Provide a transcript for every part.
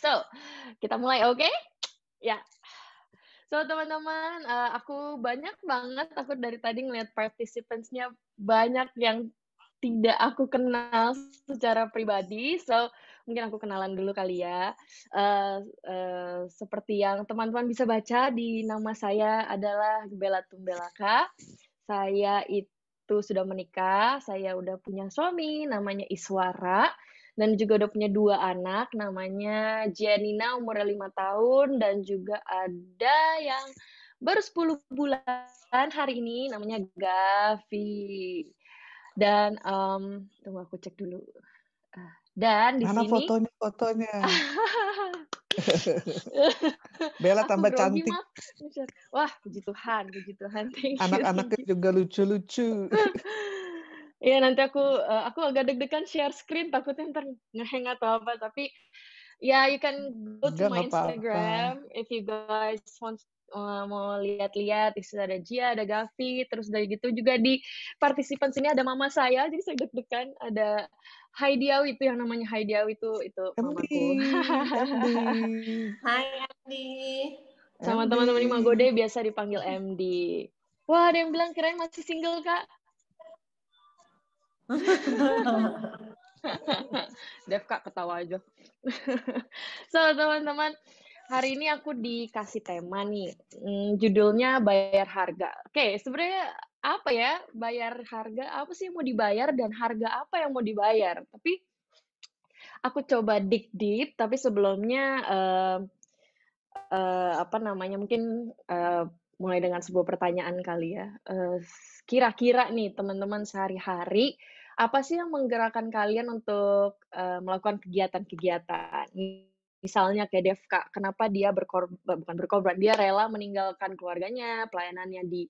So, kita mulai, oke? Okay? Ya. Yeah. So, teman-teman, uh, aku banyak banget, aku dari tadi ngeliat participants-nya banyak yang tidak aku kenal secara pribadi. So, mungkin aku kenalan dulu kali ya. Uh, uh, seperti yang teman-teman bisa baca di nama saya adalah Bella Tumbelaka. Saya itu sudah menikah, saya udah punya suami namanya Iswara dan juga udah punya dua anak namanya Janina umur 5 tahun dan juga ada yang baru 10 bulan hari ini namanya Gavi. Dan um, tunggu aku cek dulu. Ah, dan di Mana sini fotonya fotonya. Bella tambah cantik. Wah, puji Tuhan, puji Tuhan. Anak-anaknya juga lucu-lucu. Iya nanti aku uh, aku agak deg-degan share screen takutnya ntar ngeheng atau apa tapi ya yeah, you can go to Gak my apa -apa. Instagram if you guys want uh, mau lihat-lihat di ada Gia ada Gavi terus dari gitu juga di partisipan sini ada mama saya jadi saya deg-degan ada Heidi Awi itu yang namanya Heidi Awi itu itu mamaku. Hai Andi. Sama teman-teman di Magode biasa dipanggil MD. Wah, ada yang bilang keren masih single, Kak. Dev kak ketawa aja. so teman-teman, hari ini aku dikasih tema nih, hmm, judulnya bayar harga. Oke, okay, sebenarnya apa ya bayar harga? Apa sih yang mau dibayar dan harga apa yang mau dibayar? Tapi aku coba dig deep, tapi sebelumnya uh, uh, apa namanya mungkin uh, mulai dengan sebuah pertanyaan kali ya. Kira-kira uh, nih teman-teman sehari-hari. Apa sih yang menggerakkan kalian untuk, uh, melakukan kegiatan-kegiatan? Misalnya kayak Devka, kenapa dia berkorban, eh, bukan berkorban, dia rela meninggalkan keluarganya, pelayanannya di,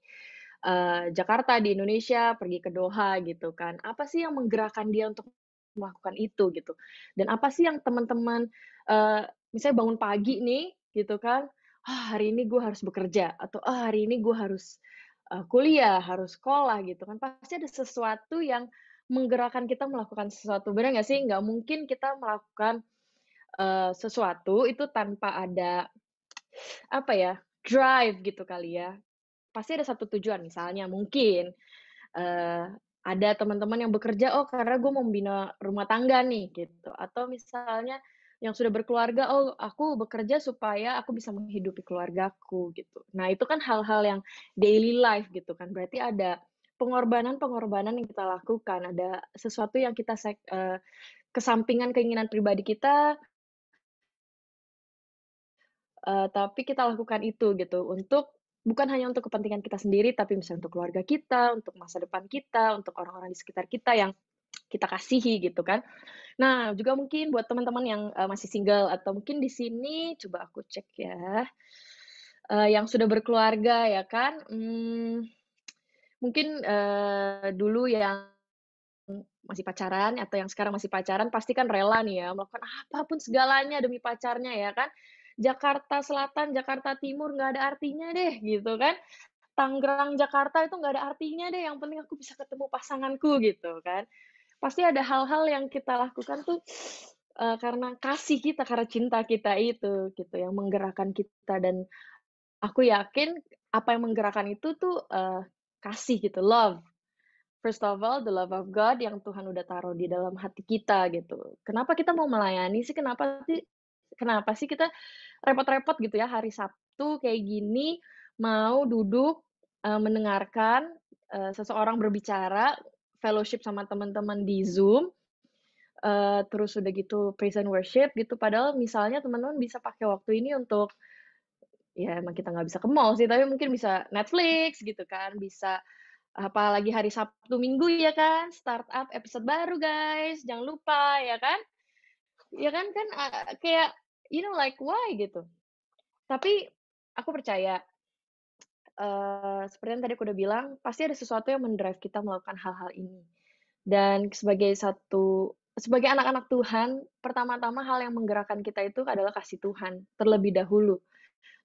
uh, Jakarta, di Indonesia, pergi ke Doha gitu kan. Apa sih yang menggerakkan dia untuk melakukan itu gitu? Dan apa sih yang teman-teman, uh, misalnya bangun pagi nih gitu kan, "Ah, hari ini gue harus bekerja," atau, "Ah, hari ini gue harus, uh, kuliah, harus sekolah," gitu kan. Pasti ada sesuatu yang menggerakkan kita melakukan sesuatu. Benar nggak sih? Nggak mungkin kita melakukan uh, sesuatu itu tanpa ada apa ya drive gitu kali ya. Pasti ada satu tujuan misalnya mungkin uh, ada teman-teman yang bekerja oh karena gue mau membina rumah tangga nih gitu atau misalnya yang sudah berkeluarga oh aku bekerja supaya aku bisa menghidupi keluargaku gitu nah itu kan hal-hal yang daily life gitu kan berarti ada pengorbanan-pengorbanan yang kita lakukan, ada sesuatu yang kita sek, eh, kesampingan keinginan pribadi kita, uh, tapi kita lakukan itu gitu untuk bukan hanya untuk kepentingan kita sendiri, tapi misalnya untuk keluarga kita, untuk masa depan kita, untuk orang-orang di sekitar kita yang kita kasihi gitu kan. Nah, juga mungkin buat teman-teman yang uh, masih single atau mungkin di sini coba aku cek ya. Uh, yang sudah berkeluarga ya kan. Hmm, mungkin uh, dulu yang masih pacaran atau yang sekarang masih pacaran pasti kan rela nih ya melakukan apapun segalanya demi pacarnya ya kan. Jakarta Selatan, Jakarta Timur nggak ada artinya deh gitu kan. Tangerang, Jakarta itu nggak ada artinya deh. Yang penting aku bisa ketemu pasanganku gitu kan. Pasti ada hal-hal yang kita lakukan tuh uh, karena kasih kita, karena cinta kita itu gitu yang menggerakkan kita dan aku yakin apa yang menggerakkan itu tuh uh, kasih gitu, love. First of all, the love of God yang Tuhan udah taruh di dalam hati kita gitu. Kenapa kita mau melayani sih? Kenapa sih? Kenapa sih kita repot-repot gitu ya hari Sabtu kayak gini mau duduk uh, mendengarkan uh, seseorang berbicara fellowship sama teman-teman di Zoom uh, terus udah gitu praise and worship gitu padahal misalnya teman-teman bisa pakai waktu ini untuk ya emang kita nggak bisa ke mall sih tapi mungkin bisa Netflix gitu kan bisa apalagi hari Sabtu Minggu ya kan startup episode baru guys jangan lupa ya kan ya kan kan kayak you know like why gitu tapi aku percaya uh, seperti yang tadi aku udah bilang pasti ada sesuatu yang mendrive kita melakukan hal-hal ini dan sebagai satu sebagai anak-anak Tuhan pertama-tama hal yang menggerakkan kita itu adalah kasih Tuhan terlebih dahulu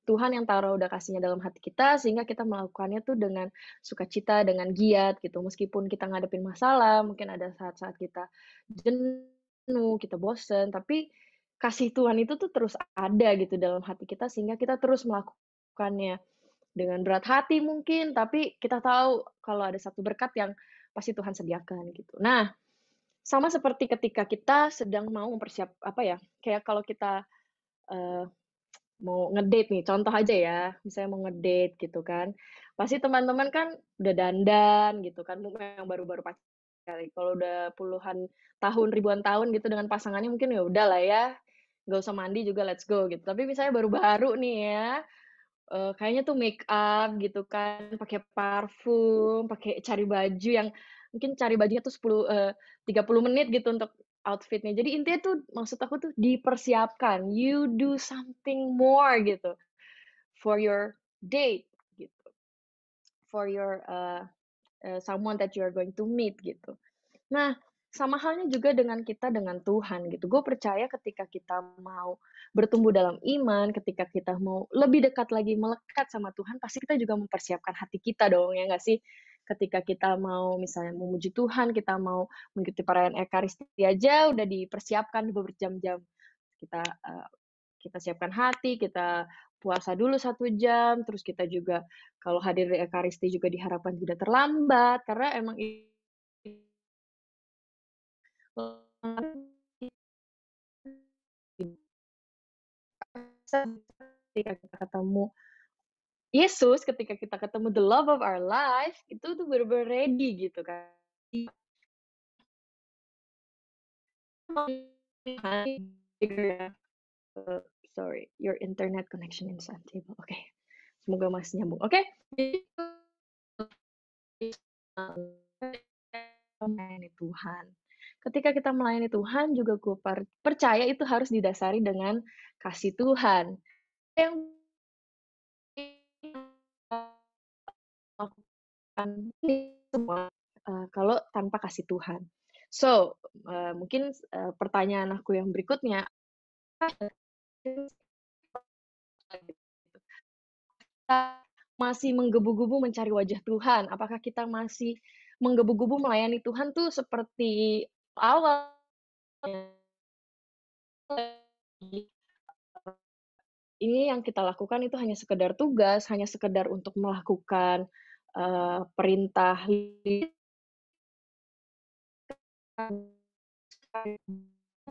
Tuhan yang taruh udah kasihnya dalam hati kita sehingga kita melakukannya tuh dengan sukacita, dengan giat gitu. Meskipun kita ngadepin masalah, mungkin ada saat-saat kita jenuh, kita bosen, tapi kasih Tuhan itu tuh terus ada gitu dalam hati kita sehingga kita terus melakukannya dengan berat hati mungkin, tapi kita tahu kalau ada satu berkat yang pasti Tuhan sediakan gitu. Nah, sama seperti ketika kita sedang mau mempersiap apa ya, kayak kalau kita eh, mau ngedate nih, contoh aja ya, misalnya mau ngedate gitu kan. Pasti teman-teman kan udah dandan gitu kan, mungkin yang baru-baru pacari Kalau udah puluhan tahun, ribuan tahun gitu dengan pasangannya mungkin ya udah lah ya, nggak usah mandi juga let's go gitu. Tapi misalnya baru-baru nih ya, uh, kayaknya tuh make up gitu kan, pakai parfum, pakai cari baju yang mungkin cari bajunya tuh 10 uh, 30 menit gitu untuk outfitnya. Jadi intinya tuh maksud aku tuh dipersiapkan. You do something more gitu for your date gitu. For your uh, uh, someone that you are going to meet gitu. Nah, sama halnya juga dengan kita dengan Tuhan gitu. Gue percaya ketika kita mau bertumbuh dalam iman, ketika kita mau lebih dekat lagi melekat sama Tuhan, pasti kita juga mempersiapkan hati kita dong ya nggak sih? ketika kita mau misalnya memuji Tuhan, kita mau mengikuti perayaan Ekaristi aja udah dipersiapkan berjam-jam. Kita uh, kita siapkan hati, kita puasa dulu satu jam, terus kita juga kalau hadir di Ekaristi juga diharapkan tidak terlambat karena emang ketika kita ketemu Yesus ketika kita ketemu the love of our life itu tuh bener-bener ready gitu kan sorry your internet connection is unstable oke okay. semoga masih nyambung oke okay? Tuhan ketika kita melayani Tuhan juga gue percaya itu harus didasari dengan kasih Tuhan yang semua uh, kalau tanpa kasih Tuhan. So, uh, mungkin uh, pertanyaan aku yang berikutnya kita masih menggebu-gebu mencari wajah Tuhan? Apakah kita masih menggebu-gebu melayani Tuhan tuh seperti awal ini yang kita lakukan itu hanya sekedar tugas, hanya sekedar untuk melakukan Eh, perintah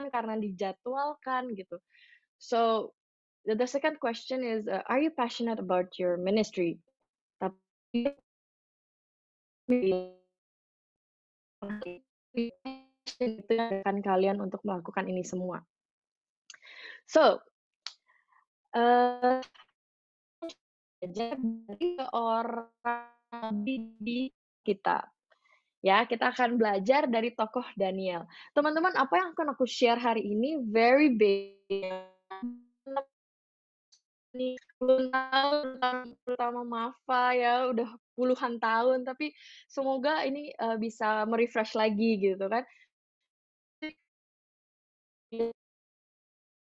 karena dijadwalkan gitu. So the, second question is, uh, are you passionate about your ministry? Tapi itu akan kalian untuk melakukan ini semua. So, uh, jadi orang Nabi di kita. Ya, kita akan belajar dari tokoh Daniel. Teman-teman, apa yang akan aku share hari ini very big. Belum tahu terutama Mafa ya udah puluhan tahun, tapi semoga ini uh, bisa merefresh lagi gitu kan.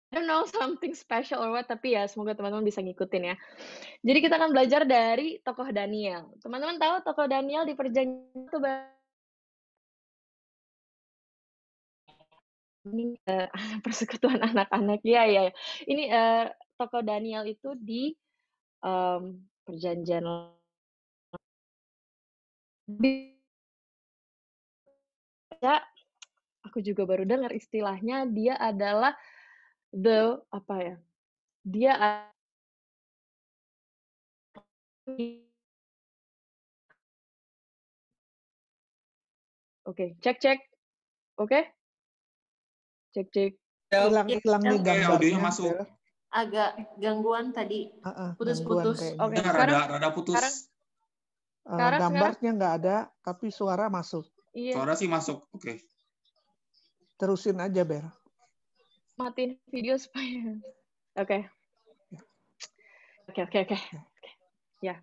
I don't know something special or what tapi ya semoga teman-teman bisa ngikutin ya. Jadi kita akan belajar dari tokoh Daniel. Teman-teman tahu tokoh Daniel di perjanjian itu ini uh, persekutuan anak-anak ya ya. Ini uh, tokoh Daniel itu di um, perjanjian ya, aku juga baru dengar istilahnya dia adalah the apa ya dia Oke, okay, cek cek. Oke. Okay? Cek cek. Ya, hilang hilang nih gambarnya. masuk. Agak gangguan tadi. Putus-putus. Oke, okay, sekarang rada, rada putus. Eh, sekarang, sekarang gambarnya nggak ada, tapi suara masuk. Iya. Suara sih masuk. Oke. Okay. Terusin aja, Ber matiin video supaya oke oke oke oke ya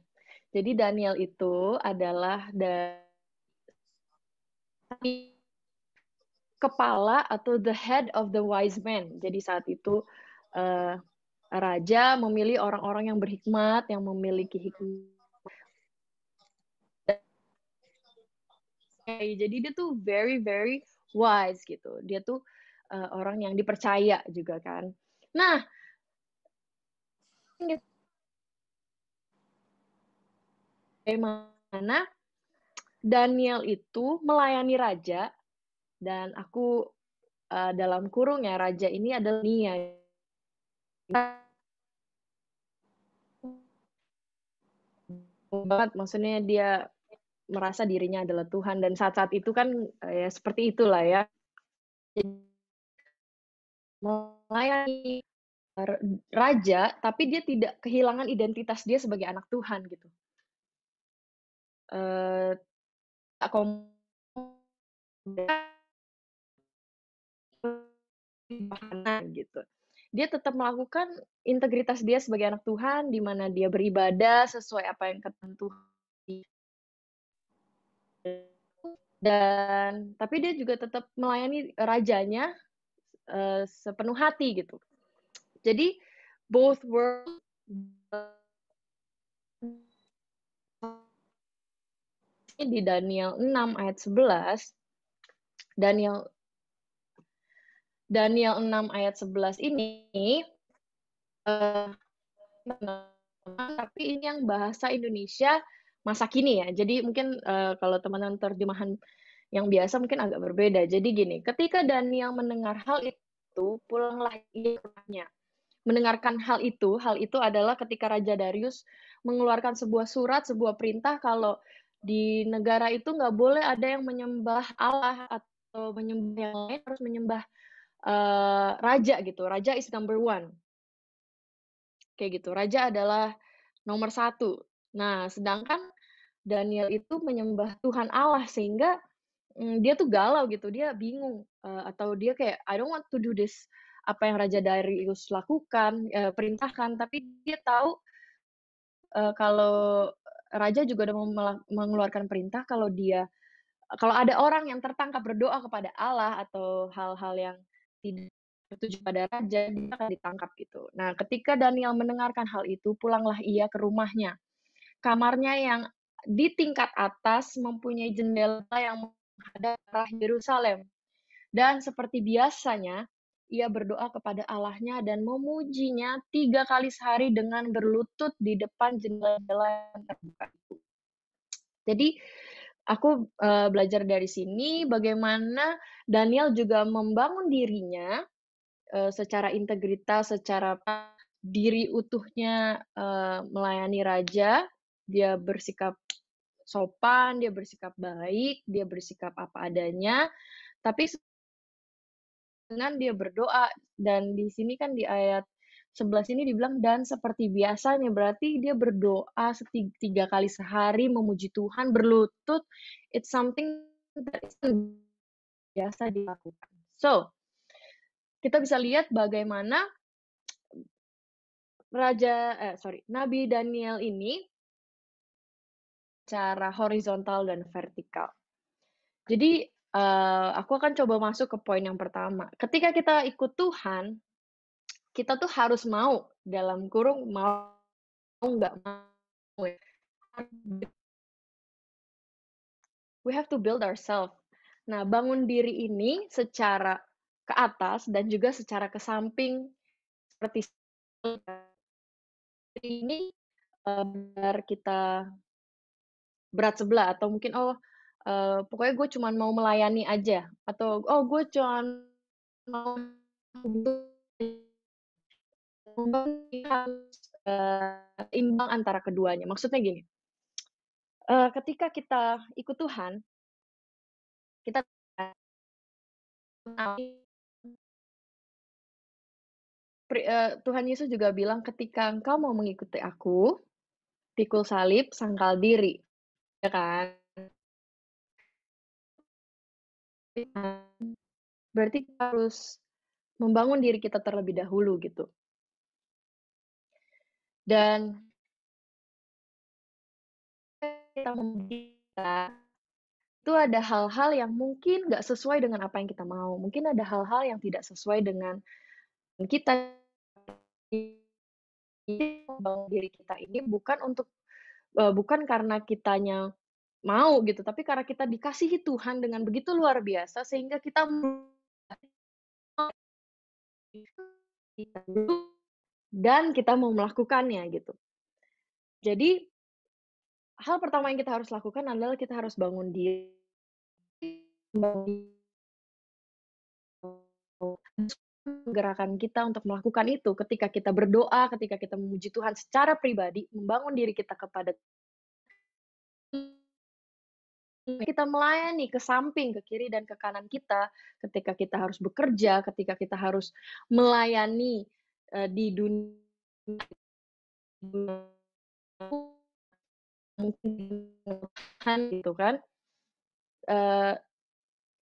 jadi Daniel itu adalah dari kepala atau the head of the wise man. Jadi saat itu uh, raja memilih orang-orang yang berhikmat, yang memiliki hikmat. Jadi dia tuh very very wise gitu. Dia tuh uh, orang yang dipercaya juga kan. Nah, bagaimana Daniel itu melayani raja dan aku uh, dalam kurung ya raja ini adalah Nia banget maksudnya dia merasa dirinya adalah Tuhan dan saat-saat itu kan eh, ya seperti itulah ya jadi melayani er, raja, tapi dia tidak kehilangan identitas dia sebagai anak Tuhan gitu. Uh, gitu. Dia tetap melakukan integritas dia sebagai anak Tuhan, di mana dia beribadah sesuai apa yang ketentuan dan tapi dia juga tetap melayani rajanya Eh, sepenuh hati gitu. Jadi both world di Daniel 6 ayat 11 Daniel Daniel 6 ayat 11 ini uh, tapi ini yang bahasa Indonesia masa kini ya. Jadi mungkin uh, kalau teman-teman terjemahan yang biasa mungkin agak berbeda. Jadi gini, ketika Daniel mendengar hal itu, pulanglah ia ke rumahnya. Mendengarkan hal itu, hal itu adalah ketika Raja Darius mengeluarkan sebuah surat, sebuah perintah kalau di negara itu nggak boleh ada yang menyembah Allah atau menyembah yang lain, harus menyembah uh, raja gitu. Raja is number one. Kayak gitu, raja adalah nomor satu. Nah, sedangkan Daniel itu menyembah Tuhan Allah sehingga Mmm, dia tuh galau gitu dia bingung uh, atau dia kayak I don't want to do this apa yang Raja Darius lakukan uh, perintahkan tapi dia tahu uh, kalau Raja juga udah mengeluarkan perintah kalau dia kalau ada orang yang tertangkap berdoa kepada Allah atau hal-hal yang tidak tertuju pada raja dia akan ditangkap gitu. Nah, ketika Daniel mendengarkan hal itu, pulanglah ia ke rumahnya. Kamarnya yang di tingkat atas mempunyai jendela yang menghadap arah Yerusalem. Dan seperti biasanya, ia berdoa kepada Allahnya dan memujinya tiga kali sehari dengan berlutut di depan jendela yang terbuka itu. Jadi aku eh, belajar dari sini bagaimana Daniel juga membangun dirinya eh, secara integritas, secara diri utuhnya eh, melayani raja, dia bersikap sopan, dia bersikap baik, dia bersikap apa adanya, tapi dengan dia berdoa dan di sini kan di ayat 11 ini dibilang dan seperti biasanya berarti dia berdoa setiga tiga kali sehari memuji Tuhan berlutut it's something that is biasa dilakukan so kita bisa lihat bagaimana raja eh sorry Nabi Daniel ini secara horizontal dan vertikal. Jadi, uh, aku akan coba masuk ke poin yang pertama. Ketika kita ikut Tuhan, kita tuh harus mau dalam kurung mau nggak mau. We have to build ourselves. Nah, bangun diri ini secara ke atas dan juga secara ke samping seperti ini eh, benar kita berat sebelah atau mungkin oh uh, pokoknya gue cuma mau melayani aja atau oh gue cuma mau imbang antara keduanya. Maksudnya gini, uh, ketika kita ikut Tuhan, kita eh, Tuhan Yesus juga bilang ketika engkau mau mengikuti aku, pikul salib, sangkal diri ya kan? Berarti harus membangun diri kita terlebih dahulu gitu. Dan kita itu ada hal-hal yang mungkin nggak sesuai dengan apa yang kita mau. Mungkin ada hal-hal yang tidak sesuai dengan kita membangun diri kita ini bukan untuk uh, bukan karena kitanya mau gitu, tapi karena kita dikasihi Tuhan dengan begitu luar biasa sehingga kita dan kita mau melakukannya gitu. Jadi hal pertama yang kita harus lakukan adalah kita harus bangun diri gerakan kita untuk melakukan itu ketika kita berdoa, ketika kita memuji Tuhan secara pribadi, membangun diri kita kepada kita melayani ke samping, ke kiri dan ke kanan kita ketika kita harus bekerja, ketika kita harus melayani uh, di dunia mungkin gitu kan. Uh,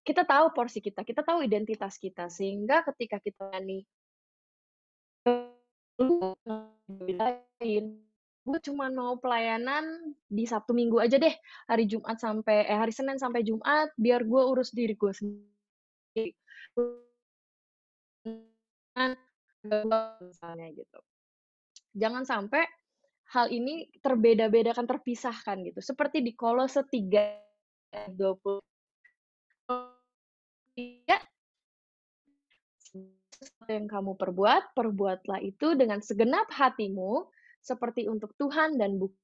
kita tahu porsi kita, kita tahu identitas kita, sehingga ketika kita nih gue cuma mau pelayanan di Sabtu Minggu aja deh, hari Jumat sampai eh hari Senin sampai Jumat, biar gue urus diri gue sendiri. Misalnya gitu. Jangan sampai hal ini terbeda-bedakan, terpisahkan gitu. Seperti di Kolose 3 20 ya. yang kamu perbuat, perbuatlah itu dengan segenap hatimu, seperti untuk Tuhan dan bukan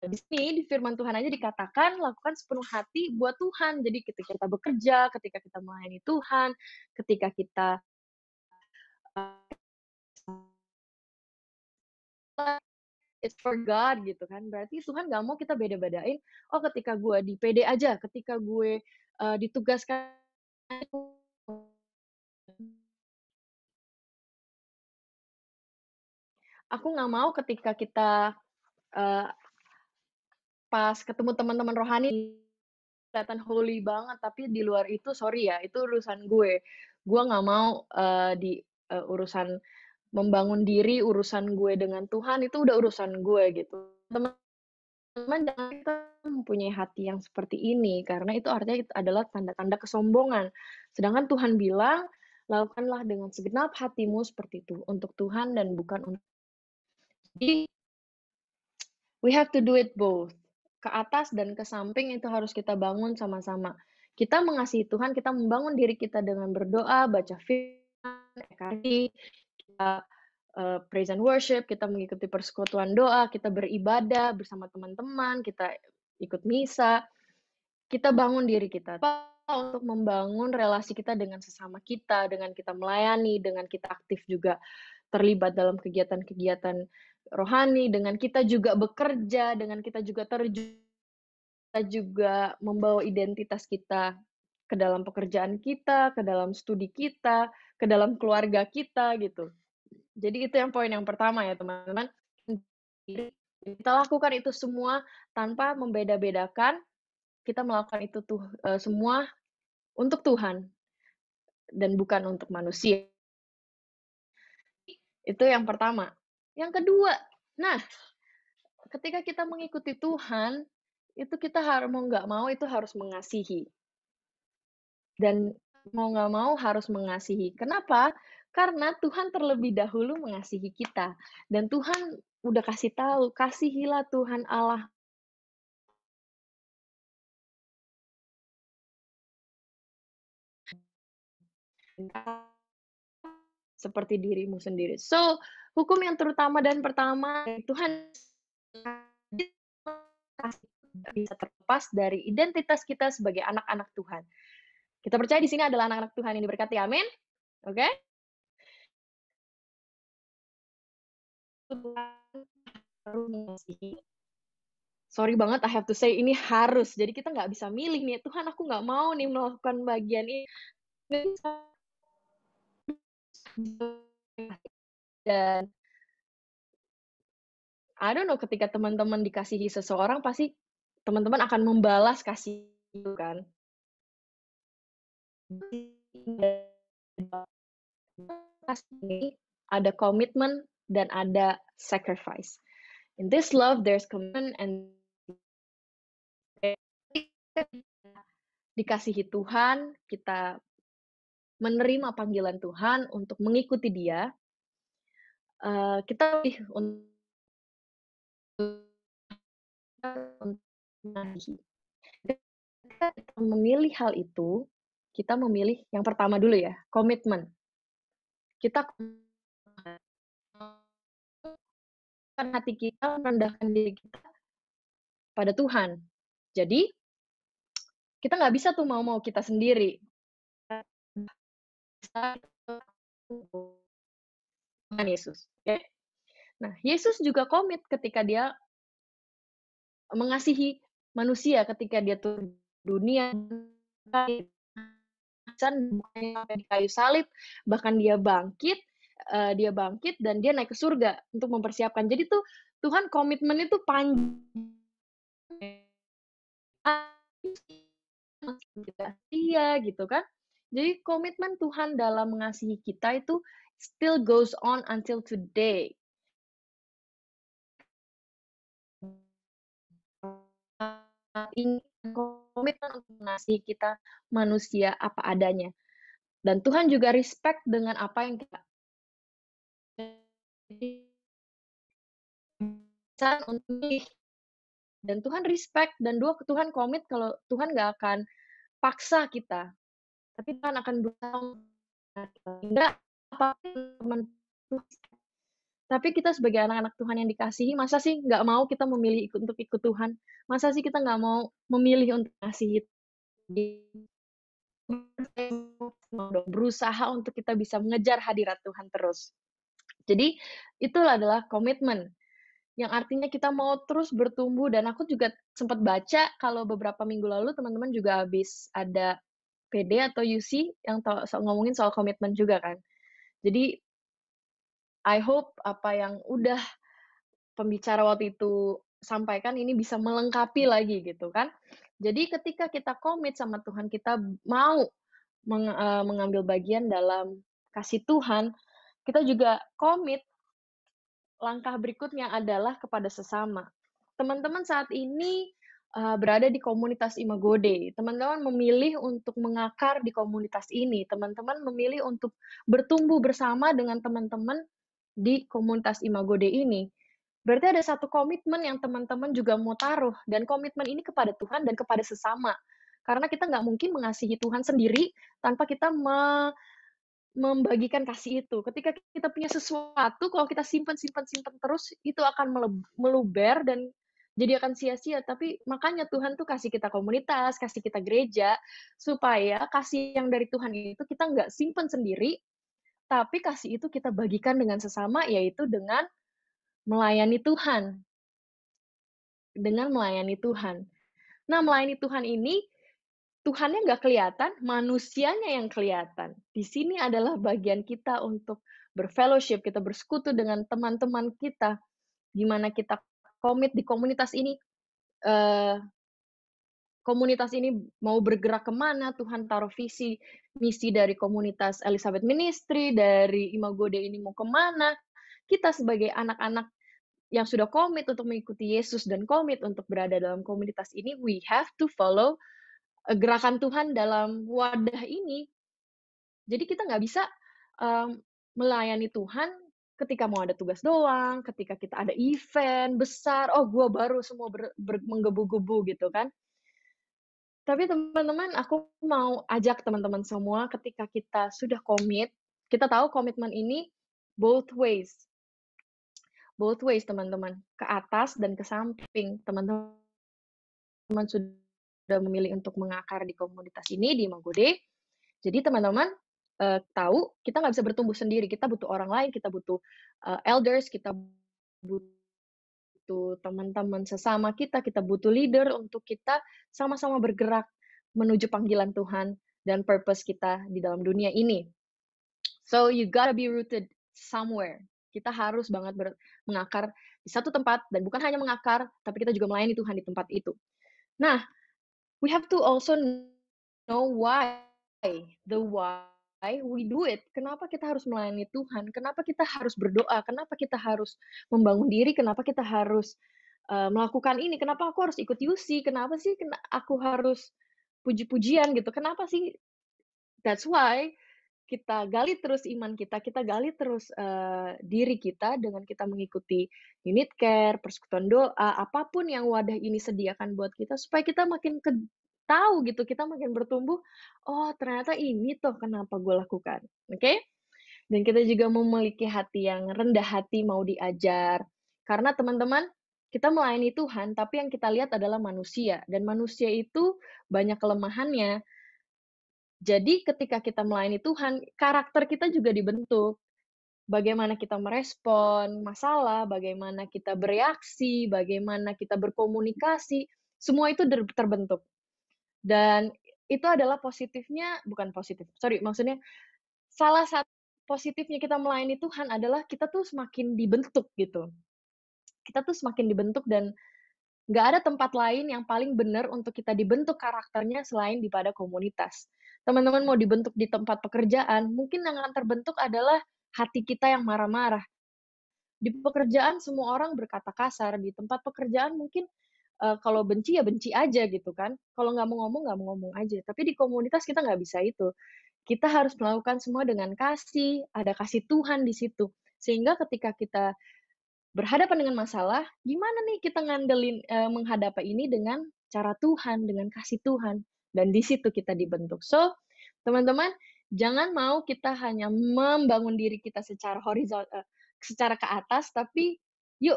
di sini di firman Tuhan aja dikatakan lakukan sepenuh hati buat Tuhan. Jadi ketika kita bekerja, ketika kita melayani Tuhan, ketika kita it's for God gitu kan. Berarti Tuhan gak mau kita beda-bedain. Oh ketika gue di PD aja, ketika gue uh, ditugaskan aku nggak mau ketika kita uh, pas ketemu teman-teman rohani kelihatan holy banget tapi di luar itu sorry ya itu urusan gue gue nggak mau uh, di uh, urusan membangun diri urusan gue dengan Tuhan itu udah urusan gue gitu teman-teman jangan kita mempunyai hati yang seperti ini karena itu artinya itu adalah tanda-tanda kesombongan sedangkan Tuhan bilang lakukanlah dengan segenap hatimu seperti itu untuk Tuhan dan bukan untuk jadi we have to do it both ke atas dan ke samping itu harus kita bangun sama-sama kita mengasihi Tuhan kita membangun diri kita dengan berdoa baca firman ekari kita uh, praise and worship, kita mengikuti persekutuan doa, kita beribadah bersama teman-teman, kita ikut misa, kita bangun diri kita untuk membangun relasi kita dengan sesama kita, dengan kita melayani, dengan kita aktif juga terlibat dalam kegiatan-kegiatan rohani, dengan kita juga bekerja, dengan kita juga terjun, kita juga membawa identitas kita ke dalam pekerjaan kita, ke dalam studi kita, ke dalam keluarga kita gitu. Jadi itu yang poin yang pertama ya teman-teman. Kita lakukan itu semua tanpa membeda-bedakan. Kita melakukan itu tuh eh, semua untuk Tuhan dan bukan untuk manusia. Itu yang pertama. Yang kedua, nah ketika kita mengikuti Tuhan, itu kita harus mau nggak mau itu harus mengasihi. Dan mau nggak mau harus mengasihi. Kenapa? Karena Tuhan terlebih dahulu mengasihi kita dan Tuhan udah kasih tahu, kasihilah Tuhan Allah seperti dirimu sendiri. So, hukum yang terutama dan pertama Tuhan bisa terlepas dari identitas kita sebagai anak-anak Tuhan. Kita percaya di sini adalah anak-anak Tuhan yang diberkati. Amin. Oke. Okay? sorry banget I have to say ini harus jadi kita nggak bisa milih nih Tuhan aku nggak mau nih melakukan bagian ini dan I don't know ketika teman-teman dikasihi seseorang pasti teman-teman akan membalas kasih itu kan ada komitmen dan ada sacrifice. In this love there's commitment and dikasihi Tuhan, kita menerima panggilan Tuhan untuk mengikuti Dia. Uh, kita lebih untuk kita memilih hal itu, kita memilih yang pertama dulu ya, komitmen. Kita hati kita, merendahkan diri kita pada Tuhan. Jadi, kita nggak bisa tuh mau-mau kita sendiri. Tuhan Yesus. Okay? Ya. Nah, Yesus juga komit ketika dia mengasihi manusia ketika dia turun dunia dan di kayu salib bahkan dia bangkit uh, dia bangkit dan dia naik ke surga untuk mempersiapkan. Jadi tuh Tuhan komitmen itu panjang. Iya gitu kan. Jadi komitmen Tuhan dalam mengasihi kita itu still goes on until today. Ini komitmen untuk mengasihi kita manusia apa adanya. Dan Tuhan juga respect dengan apa yang kita keputusan untuk milih. Dan Tuhan respect dan dua Tuhan komit kalau Tuhan nggak akan paksa kita, tapi Tuhan akan berusaha enggak apa teman tapi kita sebagai anak-anak Tuhan yang dikasihi, masa sih nggak mau kita memilih ikut, untuk ikut Tuhan? Masa sih kita nggak mau memilih untuk mengasihi? Berusaha untuk kita bisa mengejar hadirat Tuhan terus. Jadi itulah adalah komitmen yang artinya kita mau terus bertumbuh dan aku juga sempat baca kalau beberapa minggu lalu teman-teman juga habis ada PD atau UC yang so ngomongin soal komitmen juga kan. Jadi I hope apa yang udah pembicara waktu itu sampaikan ini bisa melengkapi lagi gitu kan. Jadi ketika kita komit sama Tuhan, kita mau meng, eh, mengambil bagian dalam kasih Tuhan, kita juga komit langkah berikutnya adalah kepada sesama. Teman-teman saat ini eh, berada di komunitas Imagode. Teman-teman memilih untuk mengakar di komunitas ini. Teman-teman memilih untuk bertumbuh bersama dengan teman-teman di komunitas Imagode ini. Berarti ada satu komitmen yang teman-teman juga mau taruh dan komitmen ini kepada Tuhan dan kepada sesama. Karena kita nggak mungkin mengasihi Tuhan sendiri tanpa kita membagikan kasih itu. Ketika kita punya sesuatu, kalau kita simpan, simpan, simpan terus, itu akan meluber dan jadi akan sia-sia. Tapi makanya Tuhan tuh kasih kita komunitas, kasih kita gereja, supaya kasih yang dari Tuhan itu kita nggak simpan sendiri, tapi kasih itu kita bagikan dengan sesama, yaitu dengan melayani Tuhan. Dengan melayani Tuhan. Nah, melayani Tuhan ini Tuhannya nggak kelihatan, manusianya yang kelihatan. Di sini adalah bagian kita untuk berfellowship, kita bersekutu dengan teman-teman kita, gimana kita komit di komunitas ini, eh, komunitas ini mau bergerak kemana, Tuhan taruh visi, misi dari komunitas Elizabeth Ministry, dari Imago Dei ini mau kemana, kita sebagai anak-anak yang sudah komit untuk mengikuti Yesus dan komit untuk berada dalam komunitas ini, we have to follow Eh, gerakan Tuhan dalam wadah ini. Jadi kita nggak bisa um, melayani Tuhan ketika mau ada tugas doang, ketika kita ada event besar, oh gue baru semua ber, ber, menggebu-gebu gitu kan. Tapi teman-teman, aku mau ajak teman-teman semua ketika kita sudah komit, kita tahu komitmen ini both ways. Both ways, teman-teman. Ke atas dan ke samping, teman-teman. Teman sudah sudah memilih untuk mengakar di komunitas ini di Manggude, Jadi teman-teman uh, tahu kita nggak bisa bertumbuh sendiri, kita butuh orang lain, kita butuh uh, elders, kita butuh teman-teman sesama kita, kita butuh leader untuk kita sama-sama bergerak menuju panggilan Tuhan dan purpose kita di dalam dunia ini. So you gotta be rooted somewhere. Kita harus banget ber mengakar di satu tempat dan bukan hanya mengakar, tapi kita juga melayani Tuhan di tempat itu. Nah, we have to also know why the why we do it kenapa kita harus melayani Tuhan kenapa kita harus berdoa kenapa kita harus membangun diri kenapa kita harus uh, melakukan ini kenapa aku harus ikut UC kenapa sih aku harus puji-pujian gitu kenapa sih that's why kita gali terus iman kita, kita gali terus uh, diri kita dengan kita mengikuti unit care, persekutuan doa, apapun yang wadah ini sediakan buat kita supaya kita makin ke, tahu gitu, kita makin bertumbuh. Oh ternyata ini tuh kenapa gue lakukan, oke? Okay? Dan kita juga memiliki hati yang rendah hati mau diajar, karena teman-teman kita melayani Tuhan, tapi yang kita lihat adalah manusia dan manusia itu banyak kelemahannya jadi ketika kita melayani Tuhan, karakter kita juga dibentuk. Bagaimana kita merespon masalah, bagaimana kita bereaksi, bagaimana kita berkomunikasi, semua itu terbentuk. Dan itu adalah positifnya, bukan positif, sorry, maksudnya salah satu positifnya kita melayani Tuhan adalah kita tuh semakin dibentuk gitu. Kita tuh semakin dibentuk dan nggak ada tempat lain yang paling benar untuk kita dibentuk karakternya selain di pada komunitas teman-teman mau dibentuk di tempat pekerjaan, mungkin yang akan terbentuk adalah hati kita yang marah-marah. Di pekerjaan semua orang berkata kasar, di tempat pekerjaan mungkin uh, kalau benci ya benci aja gitu kan. Kalau nggak mau ngomong nggak mau ngomong aja. Tapi di komunitas kita nggak bisa itu. Kita harus melakukan semua dengan kasih, ada kasih Tuhan di situ. Sehingga ketika kita berhadapan dengan masalah, gimana nih kita ngandelin uh, eh, menghadapi ini dengan cara Tuhan, dengan kasih Tuhan. Dan di situ kita dibentuk. So, teman-teman, jangan mau kita hanya membangun diri kita secara horizontal, eh, secara ke atas, tapi yuk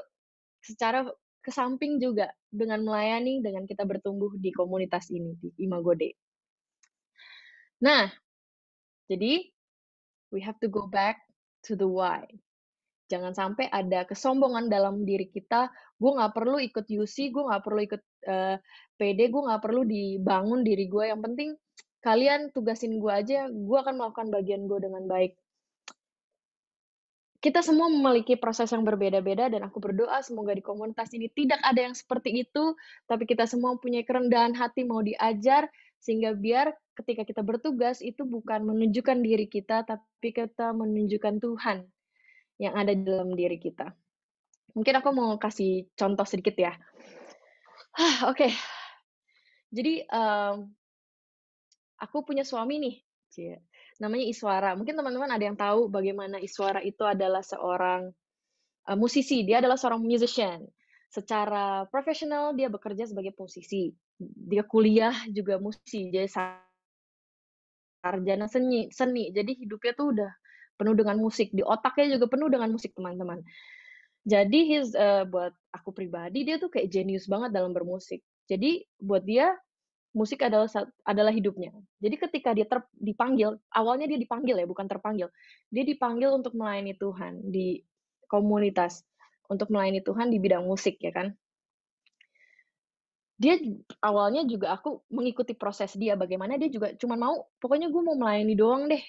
secara ke samping juga dengan melayani, dengan kita bertumbuh di komunitas ini, di Imagode. Nah, jadi we have to go back to the why. Jangan sampai ada kesombongan dalam diri kita. Gue nggak perlu ikut UC, gue nggak perlu ikut uh, eh, PD, gue nggak perlu dibangun diri gue. Yang penting kalian tugasin gue aja, gue akan melakukan bagian gue dengan baik. Kita semua memiliki proses yang berbeda-beda dan aku berdoa semoga di komunitas ini tidak ada yang seperti itu, tapi kita semua punya kerendahan hati mau diajar sehingga biar ketika kita bertugas itu bukan menunjukkan diri kita tapi kita menunjukkan Tuhan yang ada di dalam diri kita. Mungkin aku mau kasih contoh sedikit ya. Ah, oke, okay. jadi um, aku punya suami nih, namanya Iswara. Mungkin teman-teman ada yang tahu bagaimana Iswara itu adalah seorang uh, musisi. Dia adalah seorang musician. Secara profesional dia bekerja sebagai musisi. Dia kuliah juga musisi. Jadi sarjana seni, seni. Jadi hidupnya tuh udah penuh dengan musik di otaknya juga penuh dengan musik teman-teman jadi his uh, buat aku pribadi dia tuh kayak jenius banget dalam bermusik jadi buat dia musik adalah adalah hidupnya. Jadi ketika dia ter, dipanggil, awalnya dia dipanggil ya, bukan terpanggil. Dia dipanggil untuk melayani Tuhan di komunitas, untuk melayani Tuhan di bidang musik ya kan. Dia awalnya juga aku mengikuti proses dia bagaimana dia juga cuma mau pokoknya gue mau melayani doang deh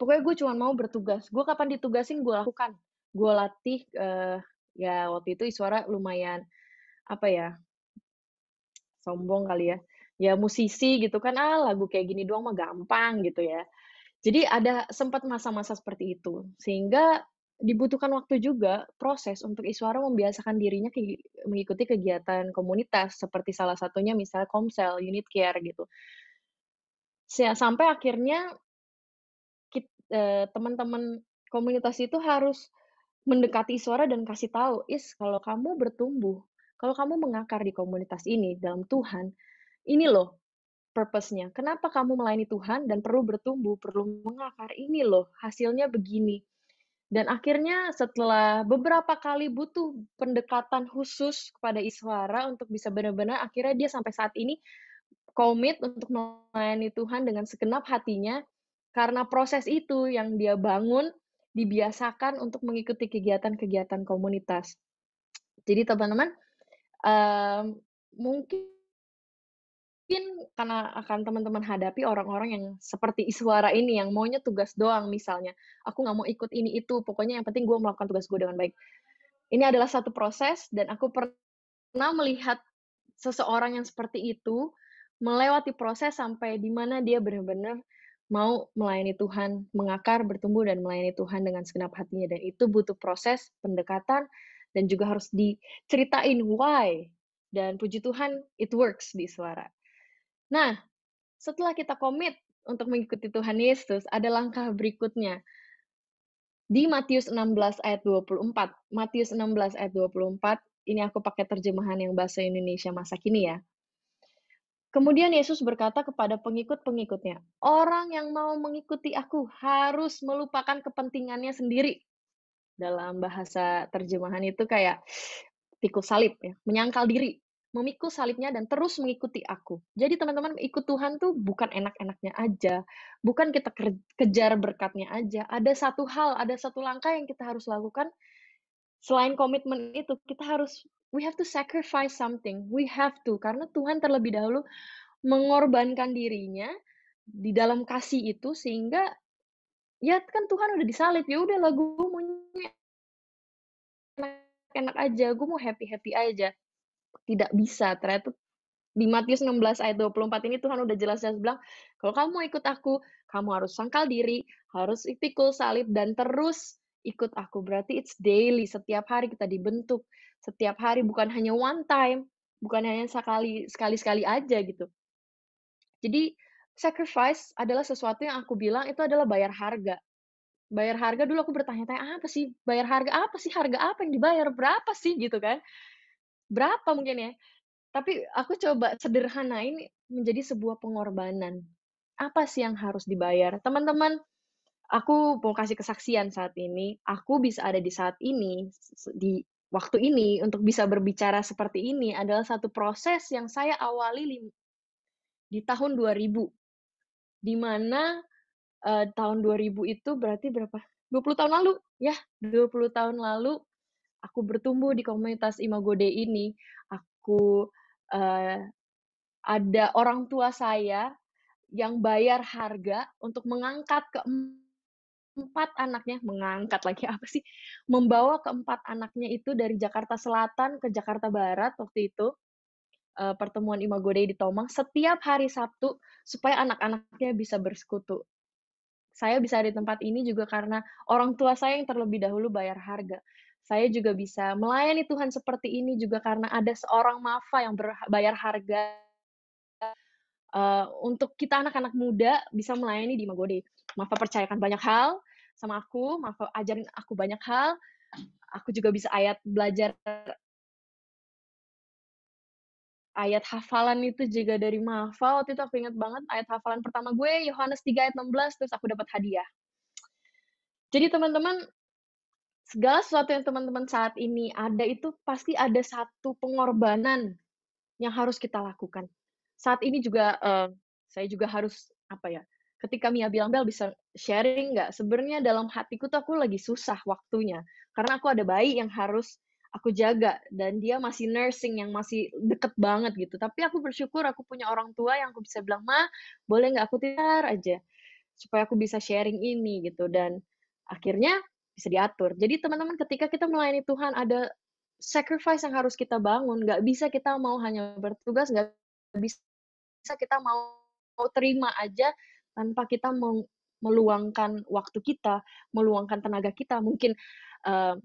pokoknya gue cuma mau bertugas gue kapan ditugasin gue lakukan gue latih uh, ya waktu itu Iswara lumayan apa ya sombong kali ya ya musisi gitu kan ah lagu kayak gini doang mah gampang gitu ya jadi ada sempat masa-masa seperti itu sehingga dibutuhkan waktu juga proses untuk Iswara membiasakan dirinya ke, mengikuti kegiatan komunitas seperti salah satunya misalnya komsel unit care gitu sampai akhirnya eh, teman-teman komunitas itu harus mendekati suara dan kasih tahu, is kalau kamu bertumbuh, kalau kamu mengakar di komunitas ini dalam Tuhan, ini loh purpose-nya. Kenapa kamu melayani Tuhan dan perlu bertumbuh, perlu mengakar ini loh, hasilnya begini. Dan akhirnya setelah beberapa kali butuh pendekatan khusus kepada Iswara untuk bisa benar-benar akhirnya dia sampai saat ini komit untuk melayani Tuhan dengan segenap hatinya karena proses itu yang dia bangun dibiasakan untuk mengikuti kegiatan-kegiatan komunitas. Jadi teman-teman, um, mungkin mungkin karena akan teman-teman hadapi orang-orang yang seperti Iswara ini yang maunya tugas doang misalnya aku nggak mau ikut ini itu pokoknya yang penting gue melakukan tugas gue dengan baik ini adalah satu proses dan aku pernah melihat seseorang yang seperti itu melewati proses sampai di mana dia benar-benar mau melayani Tuhan, mengakar, bertumbuh, dan melayani Tuhan dengan segenap hatinya. Dan itu butuh proses pendekatan dan juga harus diceritain why. Dan puji Tuhan, it works di suara. Nah, setelah kita komit untuk mengikuti Tuhan Yesus, ada langkah berikutnya. Di Matius 16 ayat 24, Matius 16 ayat 24, ini aku pakai terjemahan yang bahasa Indonesia masa kini ya. Kemudian Yesus berkata kepada pengikut-pengikutnya, "Orang yang mau mengikuti Aku harus melupakan kepentingannya sendiri." Dalam bahasa terjemahan itu kayak pikul salib ya, menyangkal diri, memikul salibnya dan terus mengikuti Aku. Jadi teman-teman, ikut Tuhan tuh bukan enak-enaknya aja, bukan kita kejar berkatnya aja. Ada satu hal, ada satu langkah yang kita harus lakukan selain komitmen itu, kita harus we have to sacrifice something. We have to karena Tuhan terlebih dahulu mengorbankan dirinya di dalam kasih itu sehingga ya kan Tuhan udah disalib ya udah lagu gue mau enak-enak aja, gue mau happy-happy aja. Tidak bisa, ternyata di Matius 16 ayat 24 ini Tuhan udah jelas-jelas bilang, kalau kamu mau ikut aku, kamu harus sangkal diri, harus ikut salib, dan terus ikut aku. Berarti it's daily, setiap hari kita dibentuk, setiap hari bukan hanya one time, bukan hanya sekali sekali sekali aja gitu. Jadi sacrifice adalah sesuatu yang aku bilang itu adalah bayar harga. Bayar harga dulu aku bertanya-tanya apa sih? Bayar harga apa sih? Harga apa yang dibayar? Berapa sih gitu kan? Berapa mungkin ya? Tapi aku coba sederhanain menjadi sebuah pengorbanan. Apa sih yang harus dibayar? Teman-teman, aku mau kasih kesaksian saat ini, aku bisa ada di saat ini, di waktu ini untuk bisa berbicara seperti ini adalah satu proses yang saya awali di tahun 2000. Di mana uh, tahun 2000 itu berarti berapa? 20 tahun lalu, ya, 20 tahun lalu aku bertumbuh di komunitas Imago ini. Aku uh, ada orang tua saya yang bayar harga untuk mengangkat ke empat anaknya, mengangkat lagi apa sih, membawa keempat anaknya itu dari Jakarta Selatan ke Jakarta Barat waktu itu, eh, pertemuan Imago Day di Tomang setiap hari Sabtu supaya anak-anaknya bisa bersekutu. Saya bisa di tempat ini juga karena orang tua saya yang terlebih dahulu bayar harga. Saya juga bisa melayani Tuhan seperti ini juga karena ada seorang mafa yang berbayar harga uh, untuk kita anak-anak muda bisa melayani di Magode. Mafa percayakan banyak hal sama aku, Mafa ajarin aku banyak hal. Aku juga bisa ayat belajar ayat hafalan itu juga dari Mafa. Waktu itu aku ingat banget ayat hafalan pertama gue Yohanes 3 ayat 16 terus aku dapat hadiah. Jadi teman-teman segala sesuatu yang teman-teman saat ini ada itu pasti ada satu pengorbanan yang harus kita lakukan saat ini juga uh, saya juga harus apa ya ketika Mia bilang Bel bisa sharing nggak sebenarnya dalam hatiku tuh aku lagi susah waktunya karena aku ada bayi yang harus aku jaga dan dia masih nursing yang masih deket banget gitu tapi aku bersyukur aku punya orang tua yang aku bisa bilang ma boleh nggak aku tidur aja supaya aku bisa sharing ini gitu dan akhirnya bisa diatur jadi teman-teman ketika kita melayani Tuhan ada sacrifice yang harus kita bangun nggak bisa kita mau hanya bertugas nggak bisa bisa kita mau, mau terima aja tanpa kita mau meluangkan waktu kita, meluangkan tenaga kita, mungkin uh,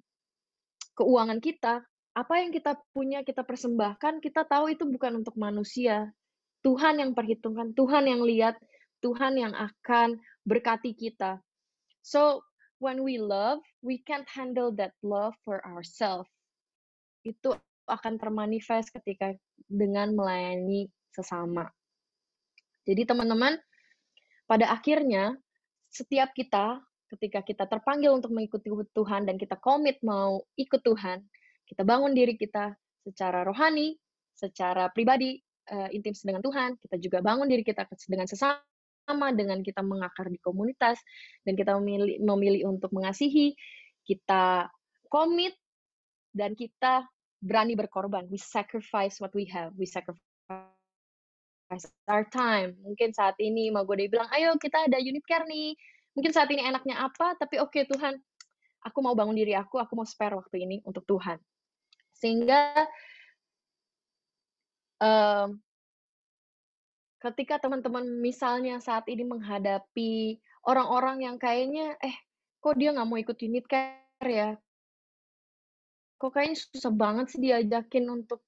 keuangan kita, apa yang kita punya kita persembahkan, kita tahu itu bukan untuk manusia. Tuhan yang perhitungkan, Tuhan yang lihat, Tuhan yang akan berkati kita. So when we love, we can't handle that love for ourselves. Itu akan termanifest ketika dengan melayani sesama. Jadi teman-teman, pada akhirnya setiap kita ketika kita terpanggil untuk mengikuti Tuhan dan kita komit mau ikut Tuhan, kita bangun diri kita secara rohani, secara pribadi, eh, intim dengan Tuhan, kita juga bangun diri kita dengan sesama dengan kita mengakar di komunitas dan kita memilih, memilih untuk mengasihi, kita komit dan kita berani berkorban. We sacrifice what we have. We sacrifice Start time. Mungkin saat ini mau gue udah bilang, ayo kita ada unit care nih. Mungkin saat ini enaknya apa, tapi oke okay, Tuhan, aku mau bangun diri aku, aku mau spare waktu ini untuk Tuhan. Sehingga um, ketika teman-teman misalnya saat ini menghadapi orang-orang yang kayaknya, eh kok dia nggak mau ikut unit care ya, kok kayaknya susah banget sih diajakin untuk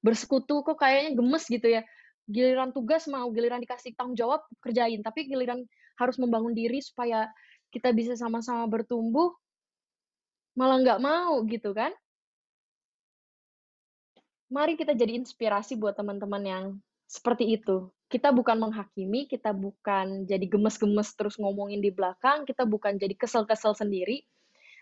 bersekutu kok kayaknya gemes gitu ya giliran tugas mau, giliran dikasih tanggung jawab kerjain, tapi giliran harus membangun diri supaya kita bisa sama-sama bertumbuh malah nggak mau gitu kan? Mari kita jadi inspirasi buat teman-teman yang seperti itu. Kita bukan menghakimi, kita bukan jadi gemes-gemes terus ngomongin di belakang, kita bukan jadi kesel-kesel sendiri,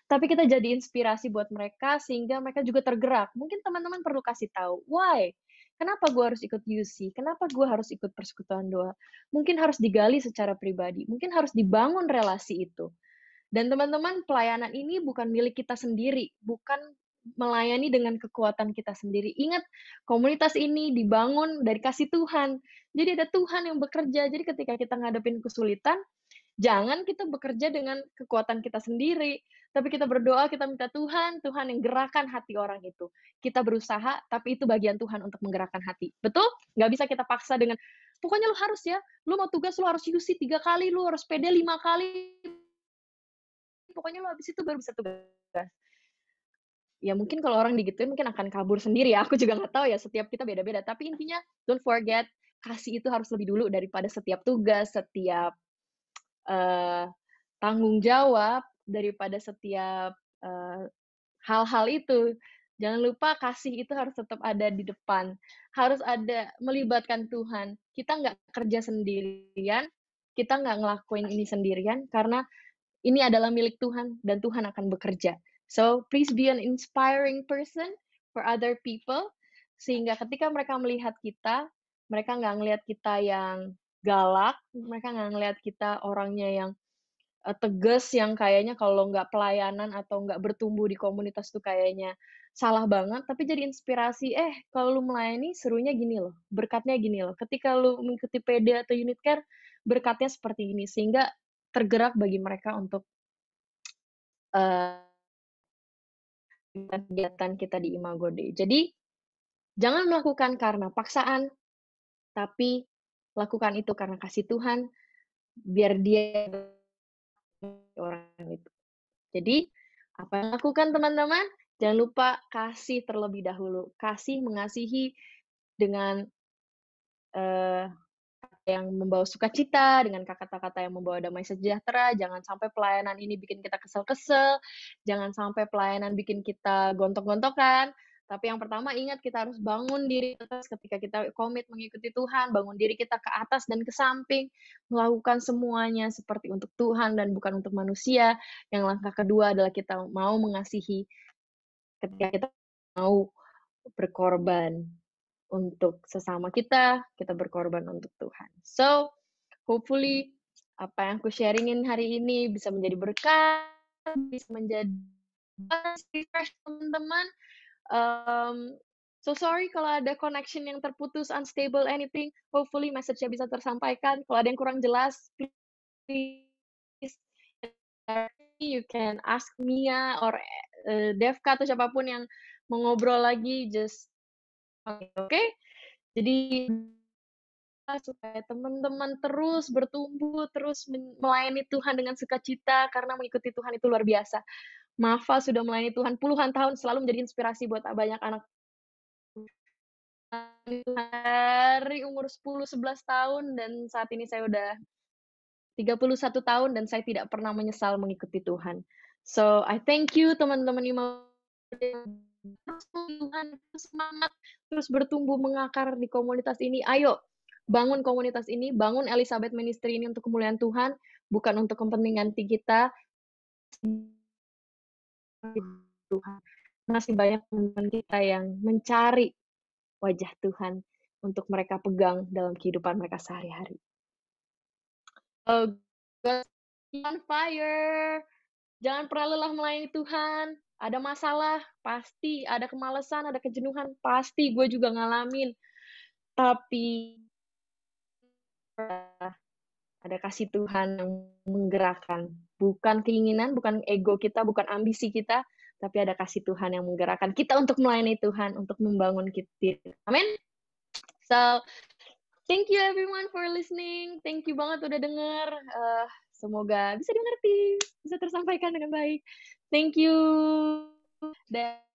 tapi kita jadi inspirasi buat mereka sehingga mereka juga tergerak. Mungkin teman-teman perlu kasih tahu, why? Kenapa gue harus ikut UC? Kenapa gue harus ikut persekutuan doa? Mungkin harus digali secara pribadi. Mungkin harus dibangun relasi itu. Dan teman-teman, pelayanan ini bukan milik kita sendiri. Bukan melayani dengan kekuatan kita sendiri. Ingat, komunitas ini dibangun dari kasih Tuhan. Jadi ada Tuhan yang bekerja. Jadi ketika kita ngadepin kesulitan, jangan kita bekerja dengan kekuatan kita sendiri tapi kita berdoa, kita minta Tuhan, Tuhan yang gerakan hati orang itu. Kita berusaha, tapi itu bagian Tuhan untuk menggerakkan hati. Betul? Nggak bisa kita paksa dengan, pokoknya lu harus ya, lu mau tugas, lu harus UC tiga kali, lu harus PD lima kali, pokoknya lu habis itu baru bisa tugas. Ya mungkin kalau orang digituin mungkin akan kabur sendiri ya, aku juga nggak tahu ya, setiap kita beda-beda. Tapi intinya, don't forget, kasih itu harus lebih dulu daripada setiap tugas, setiap uh, tanggung jawab daripada setiap hal-hal uh, itu. Jangan lupa kasih itu harus tetap ada di depan. Harus ada melibatkan Tuhan. Kita nggak kerja sendirian, kita nggak ngelakuin ini sendirian karena ini adalah milik Tuhan dan Tuhan akan bekerja. So please be an inspiring person for other people sehingga ketika mereka melihat kita, mereka nggak ngelihat kita yang galak, mereka nggak ngelihat kita orangnya yang uh, tegas yang kayaknya kalau nggak pelayanan atau nggak bertumbuh di komunitas tuh kayaknya salah banget tapi jadi inspirasi eh kalau lu melayani serunya gini loh berkatnya gini loh ketika lu mengikuti PD atau unit care berkatnya seperti ini sehingga tergerak bagi mereka untuk uh, kita di Imago Day. Jadi jangan melakukan karena paksaan tapi lakukan itu karena kasih Tuhan biar dia orang itu. Jadi, apa yang lakukan teman-teman? Jangan lupa kasih terlebih dahulu. Kasih mengasihi dengan eh, yang membawa sukacita, dengan kata-kata yang membawa damai sejahtera. Jangan sampai pelayanan ini bikin kita kesel-kesel. Jangan sampai pelayanan bikin kita gontok-gontokan. Tapi yang pertama ingat kita harus bangun diri atas ketika kita komit mengikuti Tuhan, bangun diri kita ke atas dan ke samping, melakukan semuanya seperti untuk Tuhan dan bukan untuk manusia. Yang langkah kedua adalah kita mau mengasihi ketika kita mau berkorban untuk sesama kita, kita berkorban untuk Tuhan. So, hopefully apa yang aku sharingin hari ini bisa menjadi berkat, bisa menjadi refresh teman-teman Um, so sorry kalau ada connection yang terputus, unstable, anything. Hopefully message-nya bisa tersampaikan. Kalau ada yang kurang jelas, please you can ask Mia or uh, Devka atau siapapun yang mengobrol lagi. Just oke. Okay? Jadi supaya teman-teman terus bertumbuh, terus melayani Tuhan dengan sukacita karena mengikuti Tuhan itu luar biasa. Mafa sudah melayani Tuhan puluhan tahun selalu menjadi inspirasi buat banyak anak dari umur 10 11 tahun dan saat ini saya udah 31 tahun dan saya tidak pernah menyesal mengikuti Tuhan. So I thank you teman-teman mau terus semangat terus bertumbuh mengakar di komunitas ini. Ayo bangun komunitas ini, bangun Elizabeth Ministry ini untuk kemuliaan Tuhan, bukan untuk kepentingan kita. Tuhan. Masih banyak teman kita yang mencari wajah Tuhan untuk mereka pegang dalam kehidupan mereka sehari-hari. Oh, on fire. Jangan pernah lelah melayani Tuhan. Ada masalah, pasti. Ada kemalasan, ada kejenuhan, pasti. Gue juga ngalamin. Tapi ada kasih Tuhan yang menggerakkan bukan keinginan bukan ego kita bukan ambisi kita tapi ada kasih Tuhan yang menggerakkan kita untuk melayani Tuhan untuk membangun kita amin so thank you everyone for listening thank you banget udah denger uh, semoga bisa dimengerti bisa tersampaikan dengan baik thank you dan